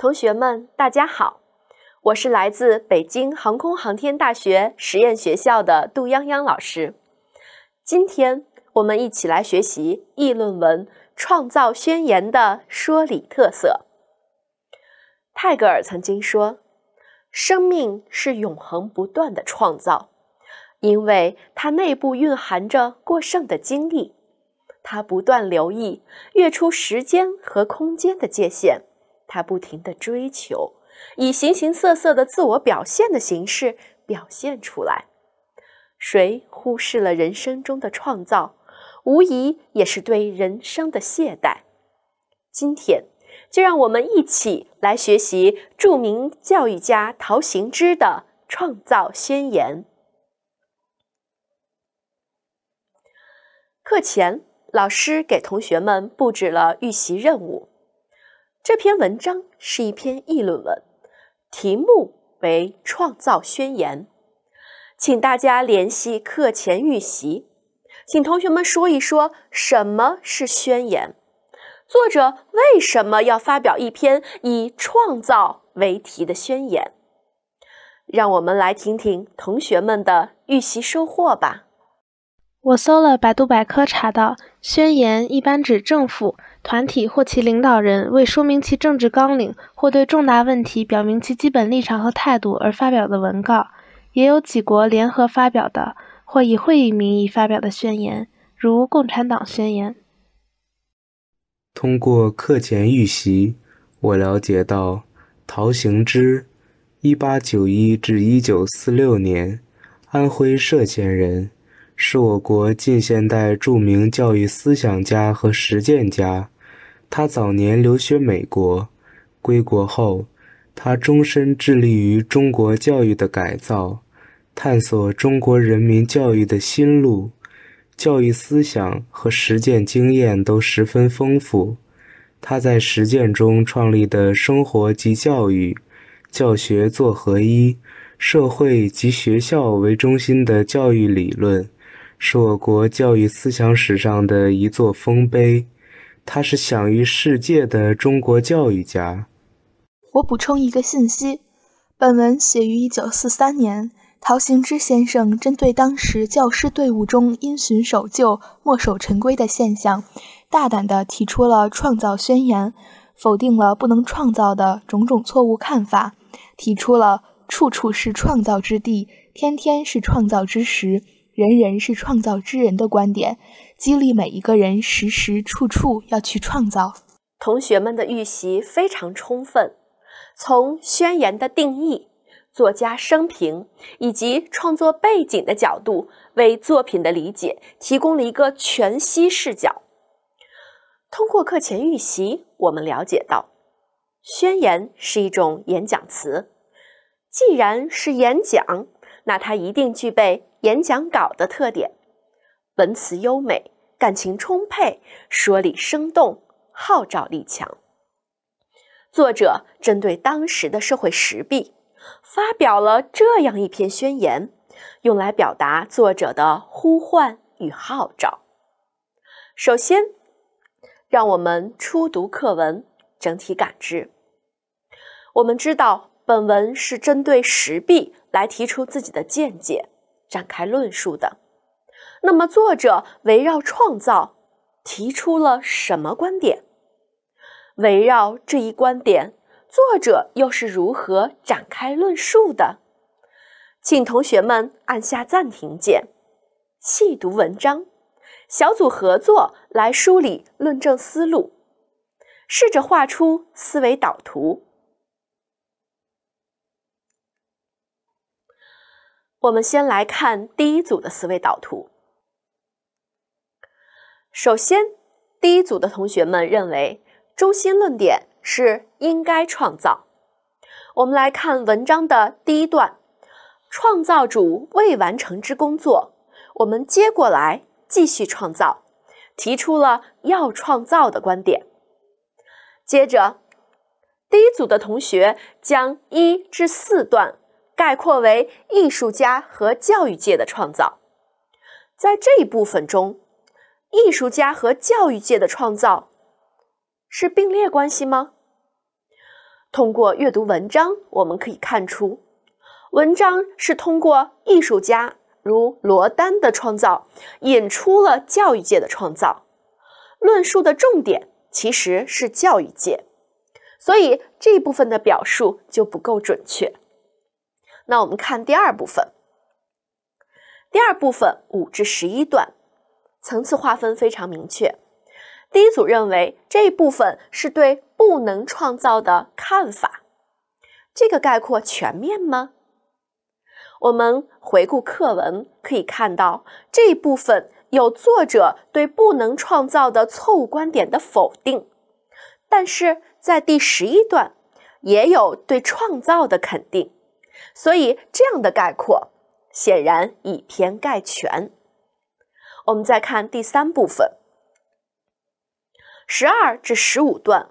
同学们，大家好，我是来自北京航空航天大学实验学校的杜泱泱老师。今天我们一起来学习议论文《创造宣言》的说理特色。泰戈尔曾经说：“生命是永恒不断的创造，因为它内部蕴含着过剩的精力，它不断留意跃出时间和空间的界限。”他不停的追求，以形形色色的自我表现的形式表现出来。谁忽视了人生中的创造，无疑也是对人生的懈怠。今天，就让我们一起来学习著名教育家陶行知的《创造宣言》。课前，老师给同学们布置了预习任务。这篇文章是一篇议论文，题目为《创造宣言》。请大家联系课前预习，请同学们说一说什么是宣言？作者为什么要发表一篇以“创造”为题的宣言？让我们来听听同学们的预习收获吧。我搜了百度百科，查到宣言一般指政府。团体或其领导人为说明其政治纲领或对重大问题表明其基本立场和态度而发表的文告，也有几国联合发表的或以会议名义发表的宣言，如《共产党宣言》。通过课前预习，我了解到陶行知 （1891-1946 年），安徽歙县人。是我国近现代著名教育思想家和实践家。他早年留学美国，归国后，他终身致力于中国教育的改造，探索中国人民教育的新路。教育思想和实践经验都十分丰富。他在实践中创立的生活及教育、教学做合一、社会及学校为中心的教育理论。是我国教育思想史上的一座丰碑，他是享誉世界的中国教育家。我补充一个信息：本文写于一九四三年，陶行知先生针对当时教师队伍中因循守旧、墨守成规的现象，大胆的提出了创造宣言，否定了不能创造的种种错误看法，提出了“处处是创造之地，天天是创造之时”。人人是创造之人的观点，激励每一个人时时处处要去创造。同学们的预习非常充分，从宣言的定义、作家生平以及创作背景的角度，为作品的理解提供了一个全息视角。通过课前预习，我们了解到，宣言是一种演讲词。既然是演讲，那它一定具备。演讲稿的特点，文辞优美，感情充沛，说理生动，号召力强。作者针对当时的社会实弊，发表了这样一篇宣言，用来表达作者的呼唤与号召。首先，让我们初读课文，整体感知。我们知道，本文是针对时弊来提出自己的见解。展开论述的。那么，作者围绕创造提出了什么观点？围绕这一观点，作者又是如何展开论述的？请同学们按下暂停键，细读文章，小组合作来梳理论证思路，试着画出思维导图。我们先来看第一组的思维导图。首先，第一组的同学们认为中心论点是应该创造。我们来看文章的第一段：“创造主未完成之工作，我们接过来继续创造”，提出了要创造的观点。接着，第一组的同学将一至四段。概括为艺术家和教育界的创造，在这一部分中，艺术家和教育界的创造是并列关系吗？通过阅读文章，我们可以看出，文章是通过艺术家如罗丹的创造引出了教育界的创造，论述的重点其实是教育界，所以这部分的表述就不够准确。那我们看第二部分，第二部分五至十一段，层次划分非常明确。第一组认为这一部分是对不能创造的看法，这个概括全面吗？我们回顾课文可以看到，这一部分有作者对不能创造的错误观点的否定，但是在第十一段也有对创造的肯定。所以这样的概括显然以偏概全。我们再看第三部分，十二至十五段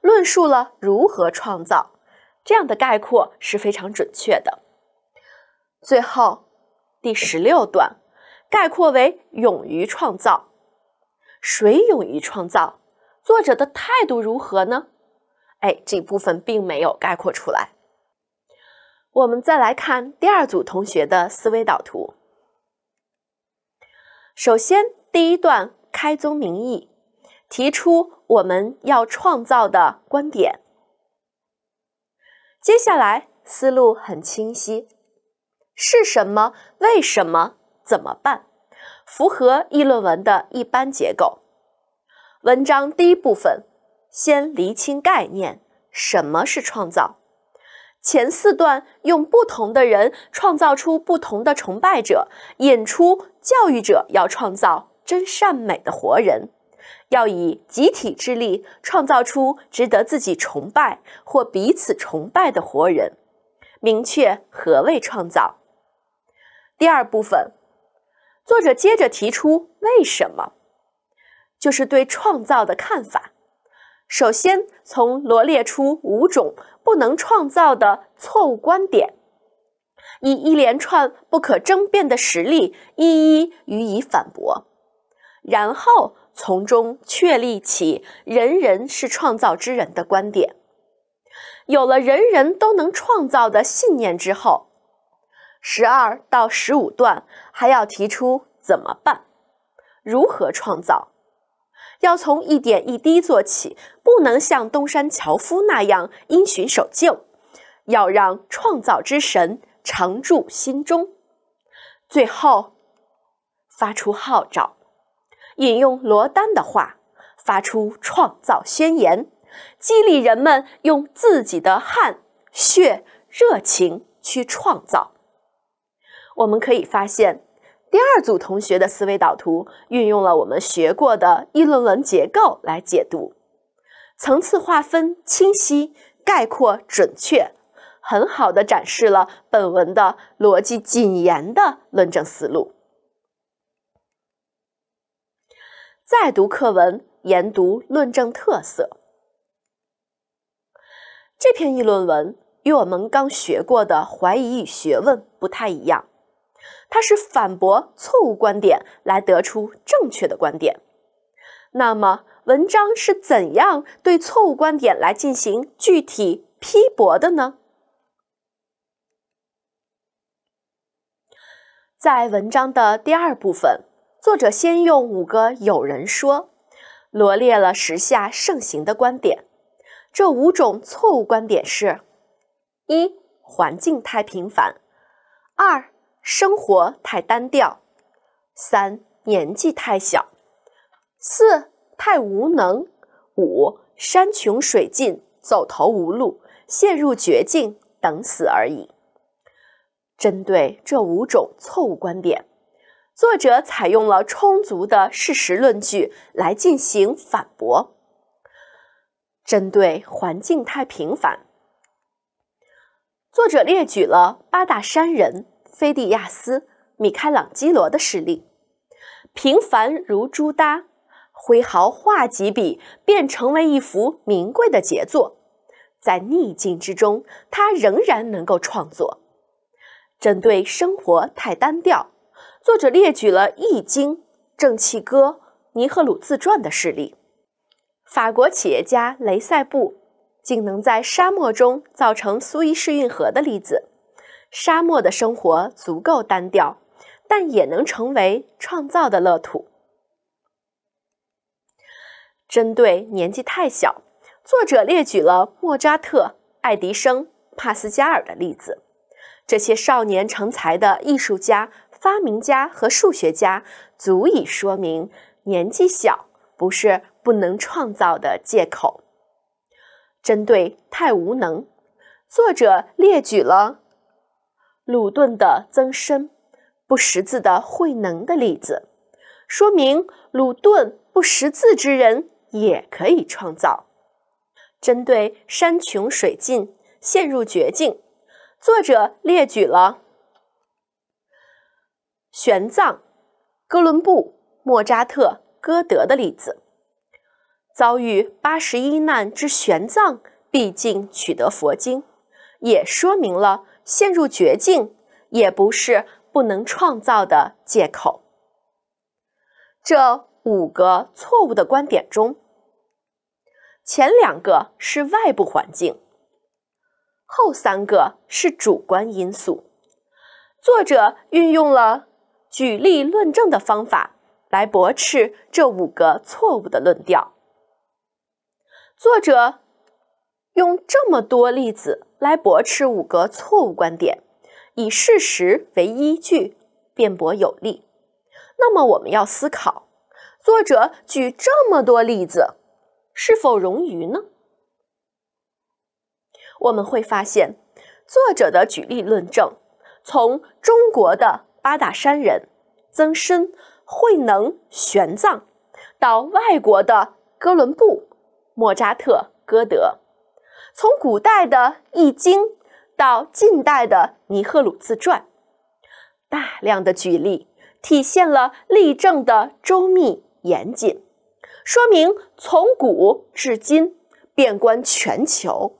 论述了如何创造，这样的概括是非常准确的。最后第十六段概括为勇于创造，谁勇于创造？作者的态度如何呢？哎，这部分并没有概括出来。我们再来看第二组同学的思维导图。首先，第一段开宗明义，提出我们要创造的观点。接下来，思路很清晰，是什么？为什么？怎么办？符合议论文的一般结构。文章第一部分先厘清概念，什么是创造？前四段用不同的人创造出不同的崇拜者，引出教育者要创造真善美的活人，要以集体之力创造出值得自己崇拜或彼此崇拜的活人，明确何谓创造。第二部分，作者接着提出为什么，就是对创造的看法。首先从罗列出五种。不能创造的错误观点，以一连串不可争辩的实例一一予以反驳，然后从中确立起“人人是创造之人的”观点。有了人人都能创造的信念之后，十二到十五段还要提出怎么办，如何创造。要从一点一滴做起，不能像东山樵夫那样因循守旧，要让创造之神常驻心中。最后，发出号召，引用罗丹的话，发出创造宣言，激励人们用自己的汗、血、热情去创造。我们可以发现。第二组同学的思维导图运用了我们学过的议论文结构来解读，层次划分清晰，概括准确，很好的展示了本文的逻辑谨严的论证思路。再读课文，研读论证特色。这篇议论文与我们刚学过的《怀疑与学问》不太一样。它是反驳错误观点来得出正确的观点。那么，文章是怎样对错误观点来进行具体批驳的呢？在文章的第二部分，作者先用五个有人说，罗列了时下盛行的观点。这五种错误观点是：一、环境太平凡；二、生活太单调，三年纪太小，四太无能，五山穷水尽，走投无路，陷入绝境，等死而已。针对这五种错误观点，作者采用了充足的事实论据来进行反驳。针对环境太平凡，作者列举了八大山人。菲迪亚斯、米开朗基罗的事例，平凡如朱耷，挥毫画几笔便成为一幅名贵的杰作。在逆境之中，他仍然能够创作。针对生活太单调，作者列举了《易经》《正气歌》、尼赫鲁自传的事例，法国企业家雷塞布竟能在沙漠中造成苏伊士运河的例子。沙漠的生活足够单调，但也能成为创造的乐土。针对年纪太小，作者列举了莫扎特、爱迪生、帕斯加尔的例子。这些少年成才的艺术家、发明家和数学家，足以说明年纪小不是不能创造的借口。针对太无能，作者列举了。鲁钝的增生，不识字的慧能的例子，说明鲁钝不识字之人也可以创造。针对山穷水尽陷入绝境，作者列举了玄奘、哥伦布、莫扎特、歌德的例子。遭遇八十一难之玄奘，毕竟取得佛经，也说明了。陷入绝境也不是不能创造的借口。这五个错误的观点中，前两个是外部环境，后三个是主观因素。作者运用了举例论证的方法来驳斥这五个错误的论调。作者。用这么多例子来驳斥五个错误观点，以事实为依据，辩驳有力。那么，我们要思考，作者举这么多例子是否冗余呢？我们会发现，作者的举例论证从中国的八大山人、曾参、慧能、玄奘，到外国的哥伦布、莫扎特、歌德。从古代的《易经》到近代的尼赫鲁自传，大量的举例体现了例证的周密严谨，说明从古至今，遍观全球，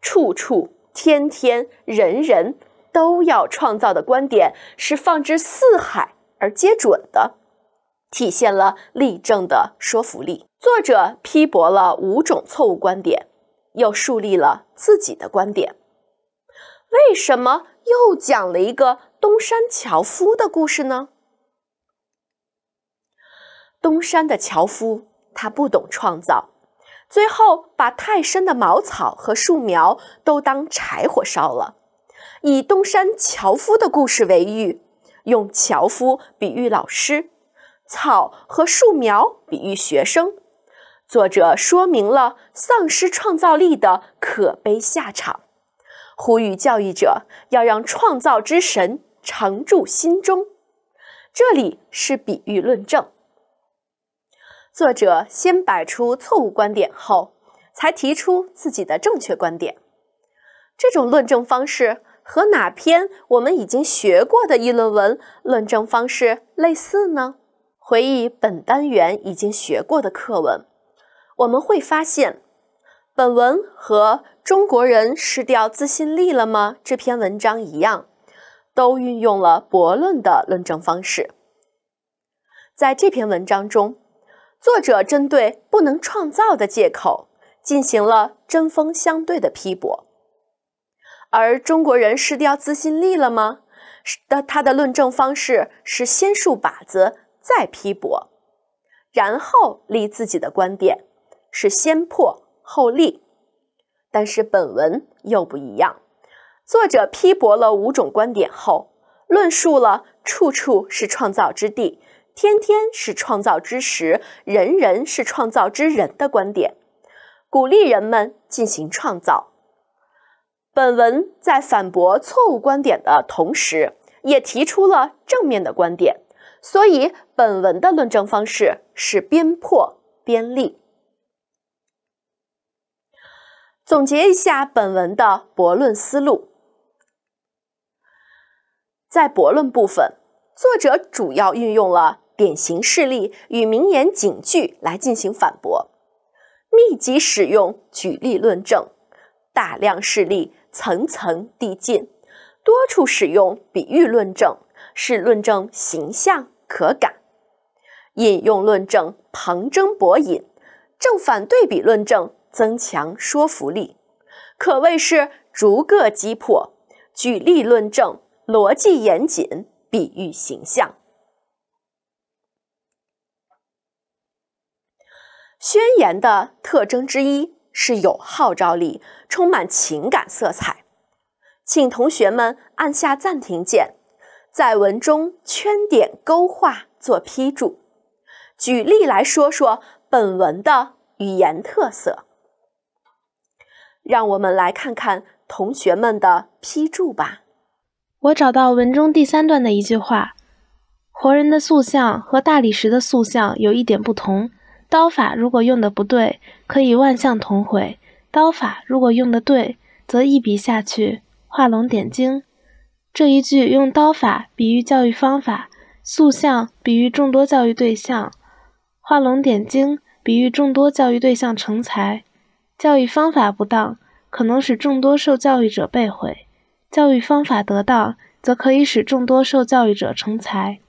处处天天人人都要创造的观点是放之四海而皆准的，体现了例证的说服力。作者批驳了五种错误观点。又树立了自己的观点。为什么又讲了一个东山樵夫的故事呢？东山的樵夫他不懂创造，最后把太深的茅草和树苗都当柴火烧了。以东山樵夫的故事为喻，用樵夫比喻老师，草和树苗比喻学生。作者说明了丧失创造力的可悲下场，呼吁教育者要让创造之神常驻心中。这里是比喻论证。作者先摆出错误观点后，才提出自己的正确观点。这种论证方式和哪篇我们已经学过的议论文论证方式类似呢？回忆本单元已经学过的课文。我们会发现，本文和《中国人失掉自信力了吗》这篇文章一样，都运用了驳论的论证方式。在这篇文章中，作者针对不能创造的借口进行了针锋相对的批驳，而《中国人失掉自信力了吗》的他的论证方式是先竖靶子，再批驳，然后立自己的观点。是先破后立，但是本文又不一样。作者批驳了五种观点后，论述了“处处是创造之地，天天是创造之时，人人是创造之人的”观点，鼓励人们进行创造。本文在反驳错误观点的同时，也提出了正面的观点，所以本文的论证方式是边破边立。总结一下本文的驳论思路。在驳论部分，作者主要运用了典型事例与名言警句来进行反驳，密集使用举例论证，大量事例层层递进，多处使用比喻论证，使论证形象可感；引用论证、旁征博引、正反对比论证。增强说服力，可谓是逐个击破；举例论证，逻辑严谨；比喻形象。宣言的特征之一是有号召力，充满情感色彩。请同学们按下暂停键，在文中圈点勾画，做批注。举例来说说本文的语言特色。让我们来看看同学们的批注吧。我找到文中第三段的一句话：“活人的塑像和大理石的塑像有一点不同，刀法如果用的不对，可以万象同毁；刀法如果用的对，则一笔下去，画龙点睛。”这一句用刀法比喻教育方法，塑像比喻众多教育对象，画龙点睛比喻众多教育对象成才。教育方法不当，可能使众多受教育者被毁；教育方法得当，则可以使众多受教育者成才。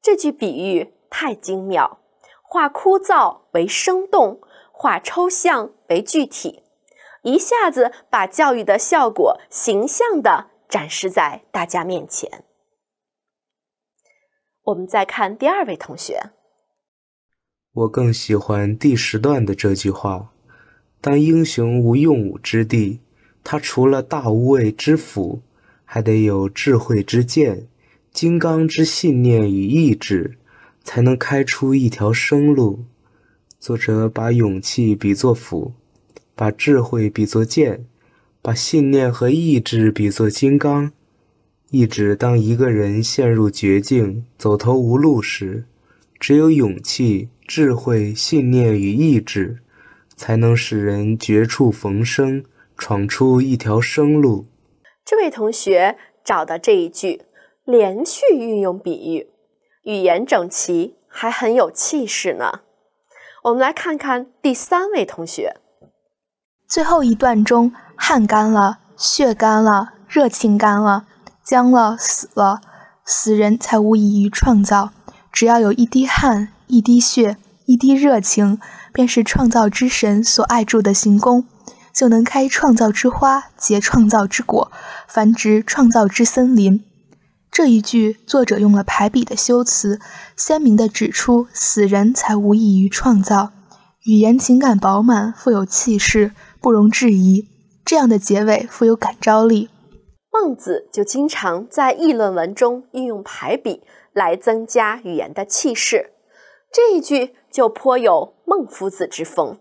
这句比喻太精妙，化枯燥为生动，化抽象为具体，一下子把教育的效果形象的展示在大家面前。我们再看第二位同学，我更喜欢第十段的这句话。当英雄无用武之地，他除了大无畏之斧，还得有智慧之剑、金刚之信念与意志，才能开出一条生路。作者把勇气比作斧，把智慧比作剑，把信念和意志比作金刚。意指当一个人陷入绝境、走投无路时，只有勇气、智慧、信念与意志。才能使人绝处逢生，闯出一条生路。这位同学找到这一句，连续运用比喻，语言整齐，还很有气势呢。我们来看看第三位同学，最后一段中，汗干了，血干了，热情干了，僵了，死了，死人才无异于创造。只要有一滴汗，一滴血，一滴热情。便是创造之神所爱住的行宫，就能开创造之花，结创造之果，繁殖创造之森林。这一句作者用了排比的修辞，鲜明地指出死人才无异于创造，语言情感饱满，富有气势，不容置疑。这样的结尾富有感召力。孟子就经常在议论文中运用排比来增加语言的气势，这一句就颇有。孟夫子之风，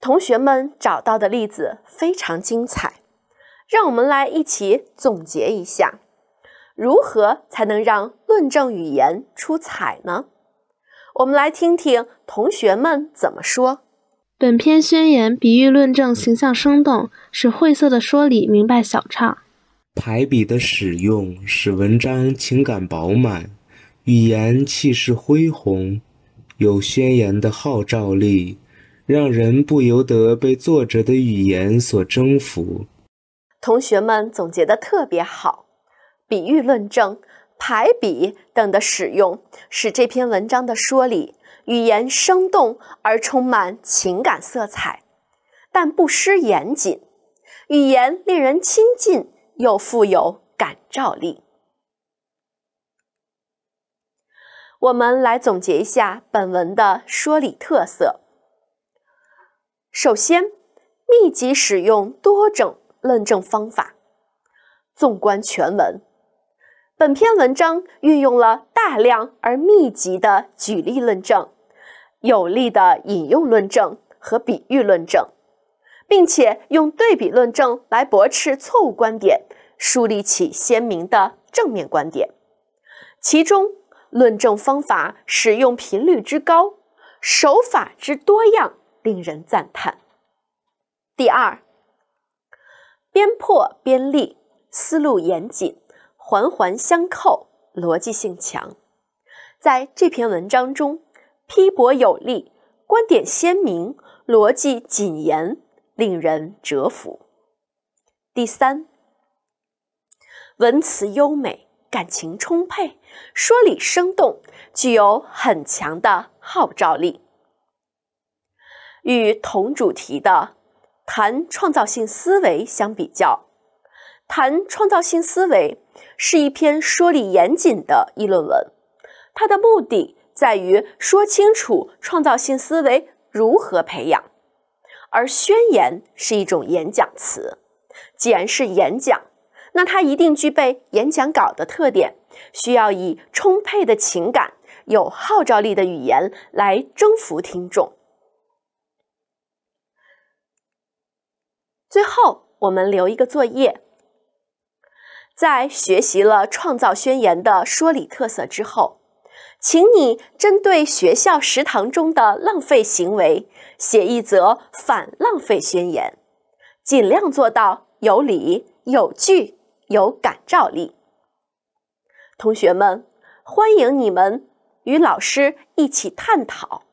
同学们找到的例子非常精彩。让我们来一起总结一下，如何才能让论证语言出彩呢？我们来听听同学们怎么说。本篇宣言比喻论证形象生动，使晦涩的说理明白晓畅。排比的使用使文章情感饱满，语言气势恢宏。有宣言的号召力，让人不由得被作者的语言所征服。同学们总结的特别好，比喻、论证、排比等的使用，使这篇文章的说理语言生动而充满情感色彩，但不失严谨，语言令人亲近又富有感召力。我们来总结一下本文的说理特色。首先，密集使用多种论证方法。纵观全文，本篇文章运用了大量而密集的举例论证、有力的引用论证和比喻论证，并且用对比论证来驳斥错误观点，树立起鲜明的正面观点。其中。论证方法使用频率之高，手法之多样，令人赞叹。第二，边破边立，思路严谨，环环相扣，逻辑性强。在这篇文章中，批驳有力，观点鲜明，逻辑谨严，令人折服。第三，文辞优美。感情充沛，说理生动，具有很强的号召力。与同主题的《谈创造性思维》相比较，《谈创造性思维》是一篇说理严谨的议论文，它的目的在于说清楚创造性思维如何培养。而宣言是一种演讲词，既然是演讲。那它一定具备演讲稿的特点，需要以充沛的情感、有号召力的语言来征服听众。最后，我们留一个作业：在学习了《创造宣言》的说理特色之后，请你针对学校食堂中的浪费行为，写一则反浪费宣言，尽量做到有理有据。有感召力。同学们，欢迎你们与老师一起探讨。